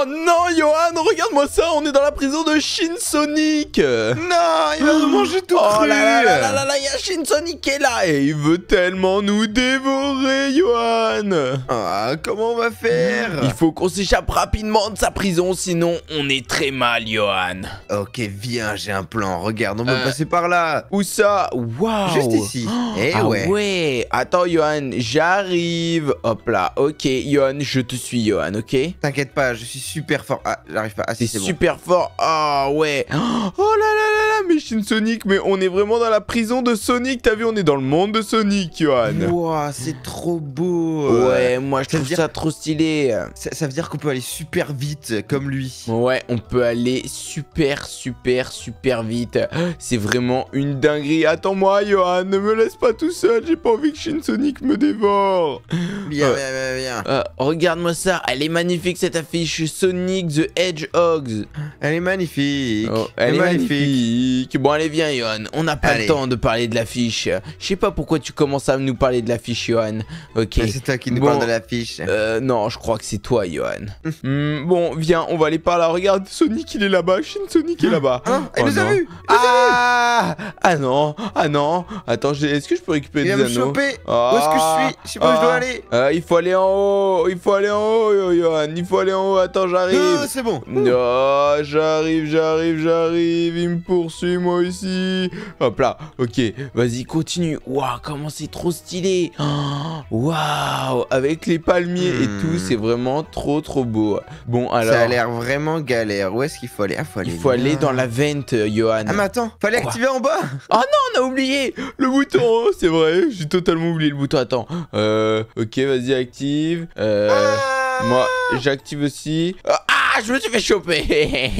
Oh non, Johan, regarde-moi ça, on est dans la prison de Shin Sonic Non, il va nous ah. manger tout Oh là là là là là, il y a Shin Sonic qui est là Et il veut tellement nous dévorer, Johan Ah, comment on va faire Il faut qu'on s'échappe rapidement de sa prison, sinon on est très mal, Johan Ok, viens, j'ai un plan, regarde, on peut euh. passer par là Où ça Waouh Juste ici ah. Eh ah ouais. Attends, Johan, j'arrive Hop là, ok, Johan, je te suis, Johan, ok T'inquiète pas, je suis super fort. Ah, j'arrive pas. Ah, c'est super fort. Ah, ouais. Oh là là là Shin Sonic, mais on est vraiment dans la prison de Sonic. T'as vu, on est dans le monde de Sonic, Johan. Wow, c'est trop beau. Ouais, moi je trouve ça trop stylé. Ça, veut dire qu'on peut aller super vite comme lui. Ouais, on peut aller super, super, super vite. C'est vraiment une dinguerie. Attends-moi, yohan ne me laisse pas tout seul. J'ai pas envie que Shin Sonic me dévore. Bien, viens, euh, bien, euh, Regarde-moi ça. Elle est magnifique cette affiche Sonic the Hedgehogs. Elle est magnifique. Oh, elle, est magnifique. Bon, allez, viens, Johan. On n'a pas le temps de parler de l'affiche. Je sais pas pourquoi tu commences à nous parler de l'affiche, Johan. Ok. C'est toi qui nous parles parle de l'affiche. Euh, non, je crois que c'est toi, Johan. Hmm, bon, viens, on va aller par là. Regarde, Sonic, il est là-bas. Shin Sonic est là-bas. Hein oh nous a vu. Ah, ah non, ah non. Attends, est-ce que je peux récupérer des anneaux Il va me choper. où ah. est-ce que je suis Je sais pas où je dois ah. aller. Euh, il faut aller en haut. Il faut aller en haut, Johan. Il faut aller en haut. Attends, j'arrive. Non, c'est bon. Non, j'arrive, j'arrive, j'arrive. Il me poursuit, moi aussi. Hop là. Ok, vas-y, continue. Waouh, comment c'est trop stylé. Waouh, avec les palmiers et tout, hmm. c'est vraiment trop, trop beau. Bon, alors. Ça a l'air vraiment galère. Où est-ce qu'il faut aller ah, Il faut aller dans la vente, Johan. Ah, mais attends, fallait activer en bas. Oh non, on a oublié le bouton. Oh, c'est vrai, j'ai totalement oublié le bouton. Attends. Euh, ok, vas-y, active. Euh, ah. moi, j'active aussi. Ah, je me suis fait choper.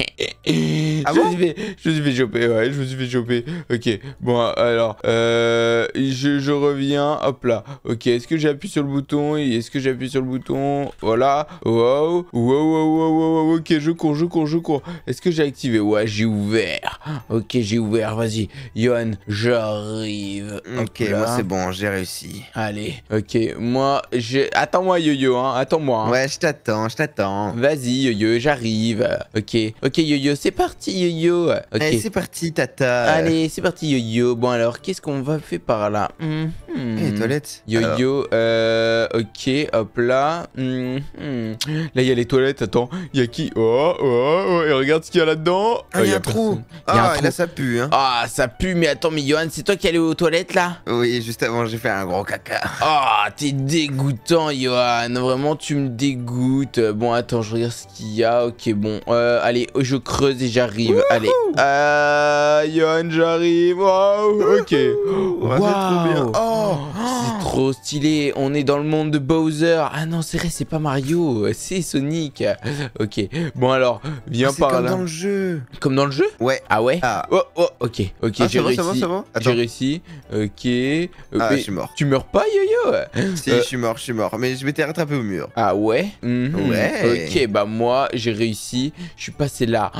Ah je, me suis fait, je suis choper, ouais, je me suis fait choper. Ok, bon, alors, euh, je, je, reviens, hop là. Ok, est-ce que j'appuie sur le bouton Est-ce que j'appuie sur le bouton Voilà, wow, wow, wow, wow, wow, ok, je cours, je cours, je cours. Est-ce que j'ai activé Ouais, j'ai ouvert. Ok, j'ai ouvert, vas-y. Yohan, j'arrive. Ok, moi c'est bon, j'ai réussi. Allez, ok, moi, j'ai... Attends-moi, Yo-Yo, hein, attends-moi. Hein. Ouais, je t'attends, je t'attends. Vas-y, Yo-Yo, j'arrive. Ok, ok, Yo-Yo, c'est parti Yo-Yo. Allez, c'est parti, Tata. Allez, c'est parti, Yo-Yo. Bon, alors, qu'est-ce qu'on va faire par là hmm. Hmm. toilettes. Yo-Yo, euh, ok, hop là. Hmm. Là, il y a les toilettes, attends. Il y a qui Oh, oh, oh et regarde ce qu'il y a là-dedans. Ah, oh, il y, a un trou. Ah, ça pue, hein. Ah, ça pue, mais attends, mais Johan, c'est toi qui allé aux toilettes, là Oui, juste avant, j'ai fait un gros caca. Ah, oh, t'es dégoûtant, Johan. Vraiment, tu me dégoûtes. Bon, attends, je regarde ce qu'il y a. Ok, bon. Euh, allez, je creuse et j'arrive. Allez. Ah, Yohan, j'arrive. Waouh. ok. Oh. c'est ah. trop stylé. On est dans le monde de Bowser. Ah non, c'est vrai, c'est pas Mario. C'est Sonic. Ok. Bon, alors, viens par comme là. comme dans le jeu. Comme dans le jeu Ouais. Ah ouais ah. Oh, oh, ok. Ok, ah, j'ai réussi. j'ai réussi. Ok. Ah, je suis mort. Tu meurs pas, Yo-Yo Si, euh. je suis mort, je suis mort. Mais je m'étais rattrapé au mur. Ah ouais mhm. Ouais. Ok, bah moi, j'ai réussi. Je suis passé là.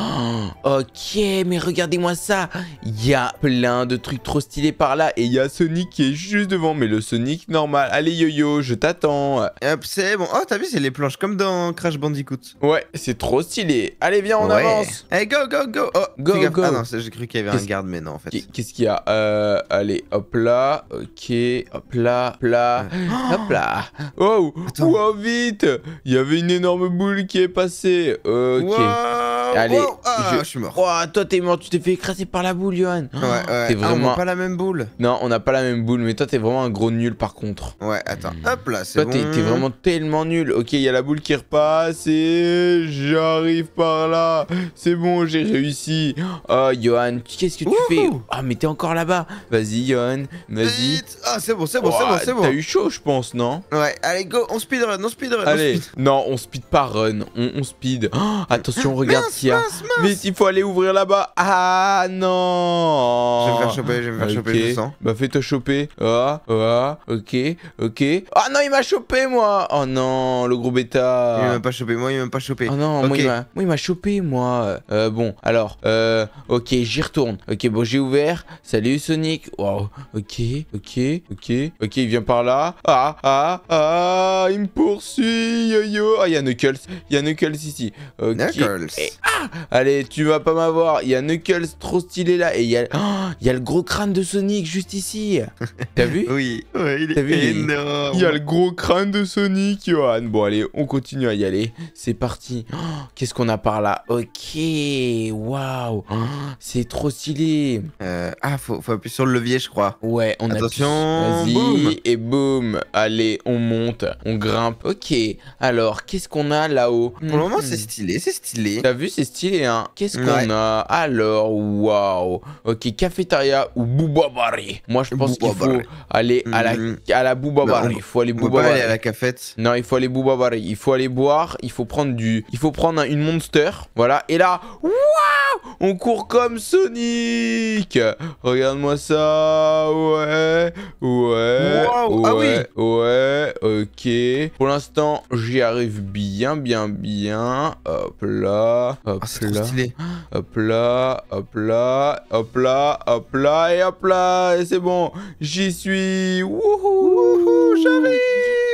Oh Ok, mais regardez-moi ça Il y a plein de trucs trop stylés par là et il y a Sonic qui est juste devant, mais le Sonic normal. Allez yo-yo, je t'attends. Hop, c'est bon. Oh, t'as vu, c'est les planches comme dans Crash Bandicoot. Ouais, c'est trop stylé. Allez, viens, on avance. go, go, go. Oh, go, go. Ah non, j'ai cru qu'il y avait un garde, mais non, en fait. Qu'est-ce qu'il y a euh, Allez, hop là. Ok, hop là, hop là, hop là. Oh, vite Il y avait une énorme boule qui est passée. Ok. Euh, allez, oh, ah, je... je... suis mort. Oh, toi t'es mort, tu t'es fait écraser par la boule, Johan. Ouais, ouais. Ah, vraiment... pas la même boule. Non, on n'a pas la même boule, mais toi t'es vraiment un gros nul par contre. Ouais, attends, hmm. hop là, c'est bon. Toi t'es vraiment tellement nul. Ok, il y a la boule qui repasse et j'arrive par là. C'est bon, j'ai réussi. Oh, Johan, qu'est-ce que tu fais Ah, oh, mais t'es encore là-bas. Vas-y, Johan, vas-y. Ah, c'est bon, c'est bon, c'est bon, T'as eu chaud, je pense, non Ouais, allez, go, on speedrun, on speedrun. Allez, non, on speed pas run, on, speed. Oh, attention, ah, regarde. ça. Mais il faut aller ouvrir là-bas. Ah non Je vais me faire choper, je vais me faire choper, le je Bah fais-toi choper. Ah, ah, ok, ok. Ah non, il m'a chopé moi Oh non, le gros bêta. Il m'a pas chopé, moi, il m'a pas chopé. Oh non, moi, il m'a chopé moi. Euh, bon, alors, euh, ok, j'y retourne. Ok, bon, j'ai ouvert. Salut Sonic. Wow, ok, ok, ok, ok, il vient par là. Ah, ah, ah, il me poursuit, yo yo. Ah, il y a Knuckles. Il y a Knuckles ici. Knuckles. Eh, ah allez, tu vas pas m'avoir. Il y a Knuckles trop stylé là. Et il y, a... Oh, le gros crâne de Sonic juste ici. T'as vu Oui, il est énorme. Il y a le gros crâne de Sonic, Johan. Bon, allez, on continue à y aller. C'est parti. Oh, qu'est-ce qu'on a par là Ok, waouh. C'est trop stylé. Euh, ah, faut, faut, appuyer sur le levier, je crois. Ouais, on a appuie. Vas-y, et boum. Allez, on monte, on grimpe. Ok, alors, qu'est-ce qu'on a là-haut Pour le moment, hmm. c'est stylé, c'est stylé. T'as vu, c'est stylé, hein. Qu'est-ce qu'on a Alors, waouh. Ok, cafétéria ou Boubabari. Moi, je pense qu'il faut aller à la, hmm. à la Boubabari. Il faut aller Boubabari. aller à la cafette. Non, il faut aller Boubabari. Il faut aller boire. Il faut prendre du. Il faut prendre une monster. Voilà. Et là, waouh On court comme Sonic. Regarde-moi ça. Ouais. Ouais. ouais. Ah oui. Ouais. Ok. Pour l'instant, j'y arrive bien, bien, bien. Hop là. Hop ah, là. Hop là, hop là, hop là, hop là, et hop là, et c'est bon, j'y suis, wouhou, j'arrive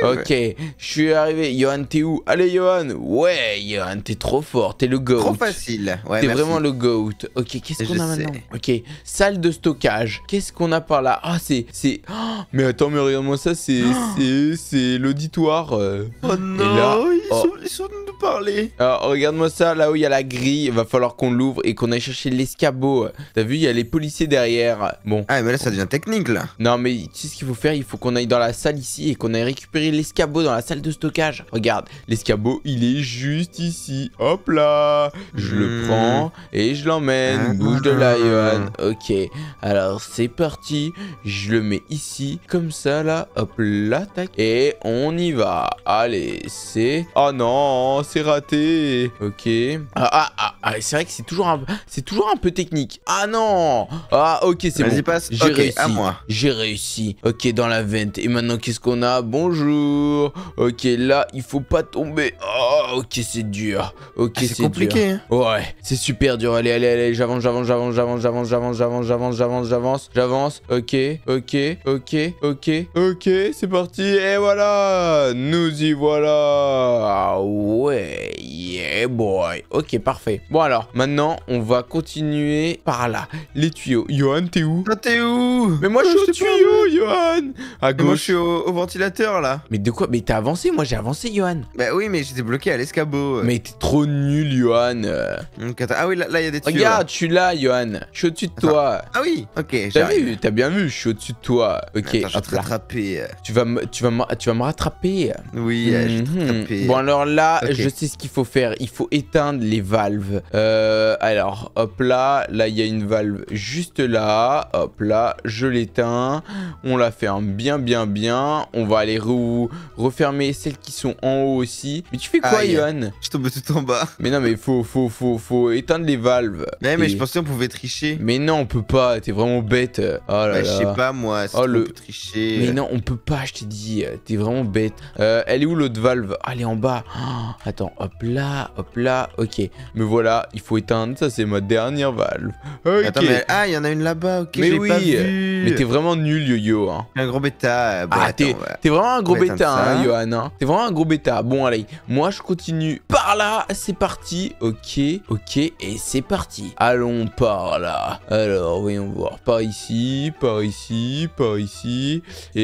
Ok, je suis arrivé, Johan, t'es où Allez Johan Ouais, Johan, t'es trop fort, t'es le GOAT. Trop facile, ouais, T'es vraiment le GOAT. Ok, qu'est-ce qu'on a maintenant Ok, salle de stockage, qu'est-ce qu'on a par là Ah, c'est, c'est... Oh, mais attends, mais regarde-moi ça, c'est, c'est, c'est, l'auditoire. Oh non, ils, oh. sont, ils sont parler. Alors, regarde-moi ça, là où il y a la grille, il va falloir qu'on l'ouvre et qu'on aille chercher l'escabeau. T'as vu, il y a les policiers derrière. Bon. Ah, mais là, ça devient technique, là. Non, mais tu sais ce qu'il faut faire Il faut qu'on aille dans la salle ici et qu'on aille récupérer l'escabeau dans la salle de stockage. Regarde, l'escabeau, il est juste ici. Hop là Je le hmm. prends et je l'emmène. Ah. Bouge de là, Ok, alors c'est parti. Je le mets ici, comme ça, là. Hop là, tac. Et on y va. Allez, c'est... Oh non, c'est raté. Ok. Ah, ah, ah, c'est vrai que c'est toujours, un... toujours un peu technique. Ah non Ah, ok, c'est bon. Vas-y, passe. J'ai réussi. À moi. J'ai réussi. Ok, dans la vente. Et maintenant, qu'est-ce qu'on a Bonjour. Ok, là, il faut pas tomber. ok, c'est dur. Ok, c'est compliqué. Ouais, c'est super dur. Allez, allez, allez, j'avance, j'avance, j'avance, j'avance, j'avance, j'avance, j'avance, j'avance, j'avance, j'avance, j'avance. Ok, ok, ok, ok, ok, c'est parti. Et voilà, nous y voilà. Ah ouais yeah boy. Ok, parfait. Bon alors, maintenant, on va continuer par là. Les tuyaux. Johan, t'es où ah, T'es où Mais moi, je suis au tuyau, Johan À gauche. Moi, je suis au, ventilateur, là. Mais de quoi Mais t'as avancé, moi, j'ai avancé, Johan. Bah oui, mais j'étais bloqué à l'escabeau. Mais t'es trop nul, Johan. Hum, ah oui, là, il y a des tuyaux. Regarde, tu je suis là, Johan. Je suis au-dessus de toi. Ah oui, ok. T'as vu, t'as bien vu, je suis au-dessus de toi. Ok, Attends, rattraper. Tu vas, me, tu, tu vas me rattraper. Oui, euh, je te mhm. rattraper. Bon alors là, je sais ce qu'il faut faire. Il faut éteindre les valves. Euh, alors, hop là. Là, il y a une valve juste là. Hop là, je l'éteins. On la ferme bien, bien, bien. On va aller refermer celles qui sont en haut aussi. Mais tu fais quoi, Yohan Je tombe tout en bas. Mais non, mais faut, faut, faut, faut éteindre les valves. Mais, mais je pensais qu'on pouvait tricher. Mais non, on peut pas. T'es vraiment bête. Oh bah, je sais pas, moi. Oh, le... peut tricher. Mais non, on peut pas, je t'ai dit. T'es vraiment bête. Euh, elle est où l'autre valve ah, en bas. attends. Ah, hop là, hop là, ok. Mais voilà, il faut éteindre, ça c'est ma dernière valve. Ok Ah, il y en a une là-bas, ok, mais oui. pas vu. Mais t'es vraiment nul, Yo-Yo. Hein. Un gros bêta. ah, t'es vraiment un gros bêta, hein, hein, T'es vraiment un gros bêta. Bon, allez, moi je continue par là, c'est parti. Ok, ok, et c'est parti. Allons par là. Alors, voyons voir. Par ici, par ici, par ici. Et,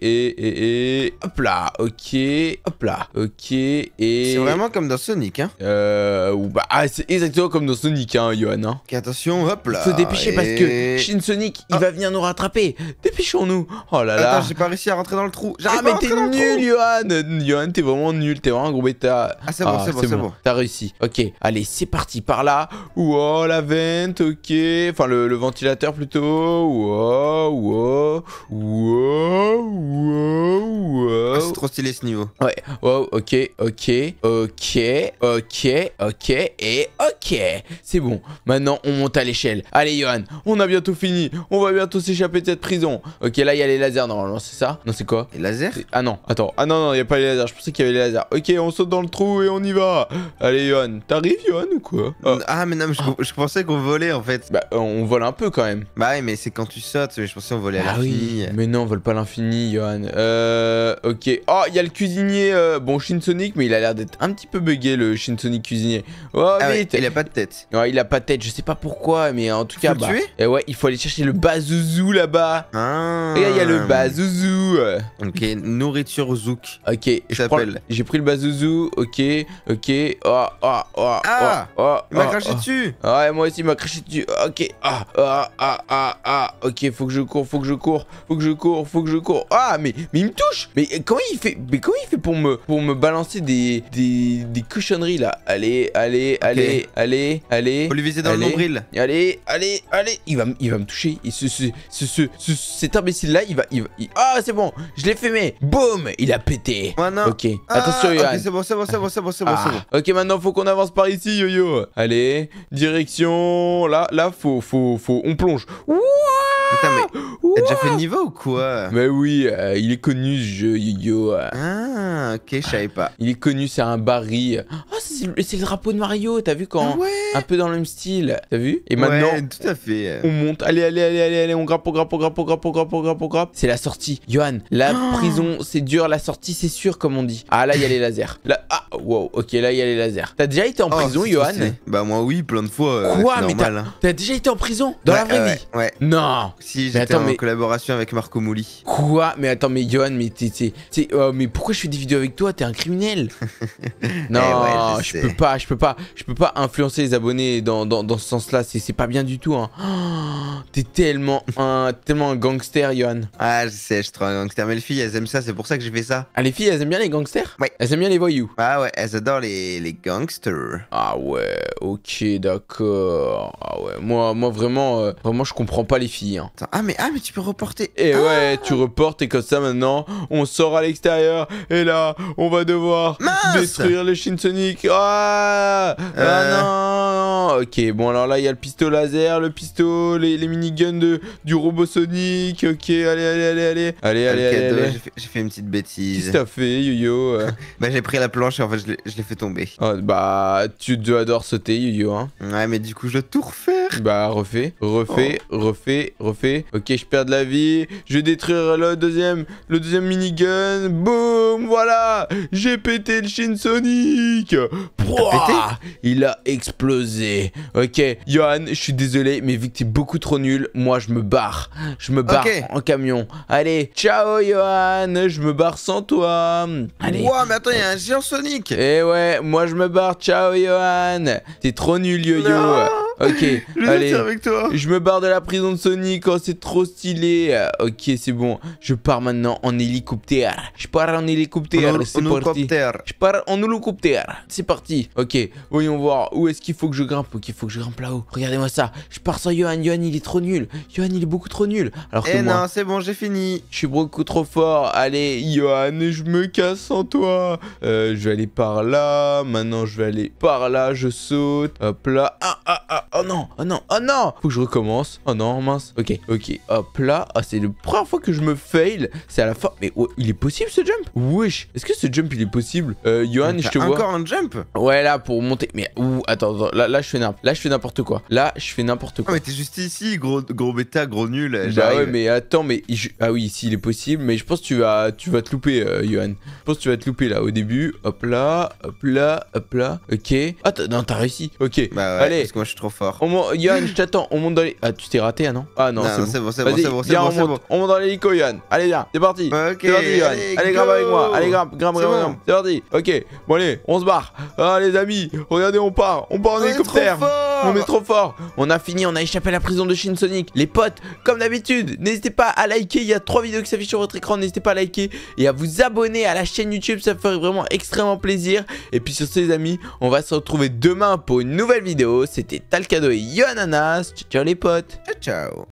et, et, et. Hop là, ok, hop là, ok, et c'est vraiment comme dans Sonic, hein Euh... Bah, ah, c'est exactement comme dans Sonic, hein, Johan. Hein. attention, hop là Faut dépêcher parce que Shin Sonic, il va venir nous rattraper Dépêchons-nous Oh là là j'ai pas réussi à rentrer dans le trou Ah, mais t'es nul, Johan Johan, t'es vraiment nul, t'es vraiment un gros bêta Ah, c'est bon, ah, c'est bon, c'est bon, T'as réussi, ok. Allez, c'est parti par là Wow, oh, la vente, ok Enfin, le, ventilateur plutôt Wow, wow Wow, wow stylé ce niveau. Ouais. Wow, ok, ok, ok, ok, ok et ok. C'est bon. Maintenant, on monte à l'échelle. Allez, Johan, on a bientôt fini. On va bientôt s'échapper de cette prison. Ok, là, il y a les lasers normalement, c'est ça Non, c'est quoi Les lasers Ah non, attends. Ah non, non, il n'y a pas les lasers. Je pensais qu'il y avait les lasers. Ok, on saute dans le trou et on y va. Allez, Johan, t'arrives, Johan, ou quoi Ah, ah mais non, je, pensais qu'on volait en fait. Bah, euh, on vole un peu quand même. Bah, ouais, mais c'est quand tu sautes. Je pensais qu'on volait à ah l'infini. Oui. Mais non, on vole pas l'infini, Johan. Euh, ok. Oh, il y a le cuisinier. Euh, bon, Shin Sonic, mais il a l'air d'être un petit peu bugué, le Sonic cuisinier. Oh, ah il a pas de tête. Non, il a pas de tête. Je sais pas pourquoi, mais en tout cas. Bah, et eh ouais, il faut aller chercher le bazouzou là-bas. Ah. Et là, il y a le bazouzou. Ok, nourriture zouk. Ok, j'ai pris le bazouzou. Ok, ok. Oh, oh, oh. oh ah, oh, oh, il m'a craché dessus. Ouais, moi aussi, il m'a craché dessus. Ok, ah, ah, ah, ah, ah. Ok, faut que je cours, faut que je cours, faut que je cours, faut que je cours. Ah, mais, mais il me touche. Mais quand il mais comment il fait pour me, pour me balancer des, des, des cochonneries là Allez, allez, allez, allez, allez. Faut lui viser dans le nombril. Allez, allez, allez. Il va, il va me toucher. ce, cet imbécile là, il va. Il Ah, c'est bon. Je l'ai fait, mais. Boum Il a pété. Ok. Ah, Attention, Yohan. c'est bon, c'est bon, c'est bon, c'est bon, ah. Ok, maintenant, faut qu'on avance par ici, yo-yo. Allez, direction. Là, là, faut, faut, faut. On plonge. Wouah Putain, mais t'as déjà fait le niveau ou quoi Mais oui, euh, il est connu ce jeu, Yo-Yo. Euh. Ah, ok, je savais pas. Il est connu, c'est un baril. Oh, c'est le, drapeau de Mario, t'as vu quand ah ouais. Un peu dans le même style, t'as vu Et maintenant, ouais, tout à fait. Euh. on monte. Allez, allez, allez, allez, allez, on grappe, on grappe, on grappe, on grappe, on grappe, on grappe, on grappe. C'est la sortie. Johan, la ah. prison, c'est dur, la sortie, c'est sûr, comme on dit. Ah, là, il y a les lasers. Là, ah, wow, ok, là, il y a les lasers. T'as déjà été en oh, prison, Johan Bah, moi, oui, plein de fois. quoi, mais hein. T'as déjà été en prison Dans la vraie vie Ouais. Non si, j'étais en collaboration avec Marco Mouli. Quoi Mais attends, mais Johan, mais t'es. Euh, mais pourquoi je fais des vidéos avec toi T'es un criminel Non, eh je, peux pas, je peux pas, je peux pas influencer les abonnés dans, ce sens-là, c'est pas bien du tout. Hein. t'es tellement un, tellement un gangster, Johan. Ah, je sais, je suis un gangster, mais les filles, elles aiment ça, c'est pour ça que j'ai fait ça. Ah, les filles, elles aiment bien les gangsters Ouais. Elles aiment bien les voyous. Ah ouais, elles adorent les, gangsters. Ah ouais, ok, d'accord. Ah moi, moi vraiment, euh, vraiment, je comprends pas les filles. Hein. Ah mais, ah, mais tu peux reporter. Et eh ouais, ah tu reportes et comme ça maintenant, on sort à l'extérieur et là, on va devoir détruire les Shin Sonic. Ah, ah euh. non euh, ok, bon, alors là, il y a le pistolet laser, le pistolet, les, les miniguns du robot Sonic. Ok, allez, allez, allez, allez. Allez, allez, J'ai fait, une petite bêtise. Qu'est-ce que t'as fait, Yo-Yo euh Bah, j'ai pris la planche et en fait, je l'ai fait tomber. Ah, bah, tu dois adorer sauter, Yo-Yo. Hein. Ouais, mais du coup, je dois tout refaire. Bah, refais, refais, oh. refait refais, Ok, je perds de la vie. Je vais détruire le deuxième, le deuxième minigun. Boum, voilà. J'ai pété le Shin Sonic. il a explosé ok. Johan, je suis désolé, mais vu que t'es beaucoup trop nul, moi je me barre. Je me barre en camion. Allez, ciao Johan, je me barre sans toi. Allez. Ouah mais attends, il y a un géant Sonic. Eh ouais, moi je me barre. Ciao Johan. T'es trop nul, yo-yo. Ok, je allez. Avec toi. Je me barre de la prison de Sonic. c'est trop stylé. Ok, c'est bon. Je pars maintenant en hélicoptère. Je pars en hélicoptère. C'est parti. Je pars en hélicoptère. C'est parti. Ok, voyons voir. Où est-ce qu'il faut que je grimpe Ok, il faut que je grimpe là-haut. Regardez-moi ça. Je pars sans Johan. Johan, il est trop nul. Johan, il est beaucoup trop nul. Alors que eh non, c'est bon, j'ai fini. Je suis beaucoup trop fort. Allez, Johan, je me casse sans toi. Euh, je vais aller par là. Maintenant, je vais aller par là. Je saute. Hop là. Ah, ah, ah. Oh non, oh non, oh non Faut que je recommence. Oh non, mince. Ok, ok, hop là. Ah, c'est la première fois que je me fail. C'est à la fin. Mais oh, il est possible ce jump Wesh. Est-ce que ce jump il est possible Euh, Johan, je te vois. Encore un jump Ouais, là, pour monter. Mais ouh, attends, Là, là je fais n'importe quoi. Là, je fais n'importe ah, quoi. Ah, mais t'es juste ici, gros, gros bêta, gros nul. Bah ouais, mais attends, mais. Ah oui, ici il est possible. Mais je pense que tu vas, tu vas te louper, euh, Johan. Je pense que tu vas te louper là au début. Hop là, hop là, hop là. Ok. Ah, non, t'as réussi. Ok. Bah ouais, Allez. Parce que moi, je suis trop Yann, je t'attends, on monte dans les... Ah, tu t'es raté, ah non Ah non, ah, c'est bon, c'est bon, c'est bon, c'est bon, c'est bon, On monte dans l'hélico, Yann. Allez, viens, c'est parti. Ok. Allez, grimpe avec moi. Allez, grimpe, grimpe, grimpe, C'est parti. Ok, bon allez, on se barre. Ah, les amis, regardez, on part. On part en hélicoptère. On est trop fort On a fini, on a échappé à la prison de Shin Sonic. Les potes, comme d'habitude, n'hésitez pas à liker. Il y a trois vidéos qui s'affichent sur votre écran. N'hésitez pas à liker et à vous abonner à la chaîne YouTube. Ça ferait vraiment extrêmement plaisir. Et puis sur ce, les amis, on va se retrouver demain pour une nouvelle vidéo. C'était Talcado et Yoananas. Ciao, ciao les potes. Ciao, ciao.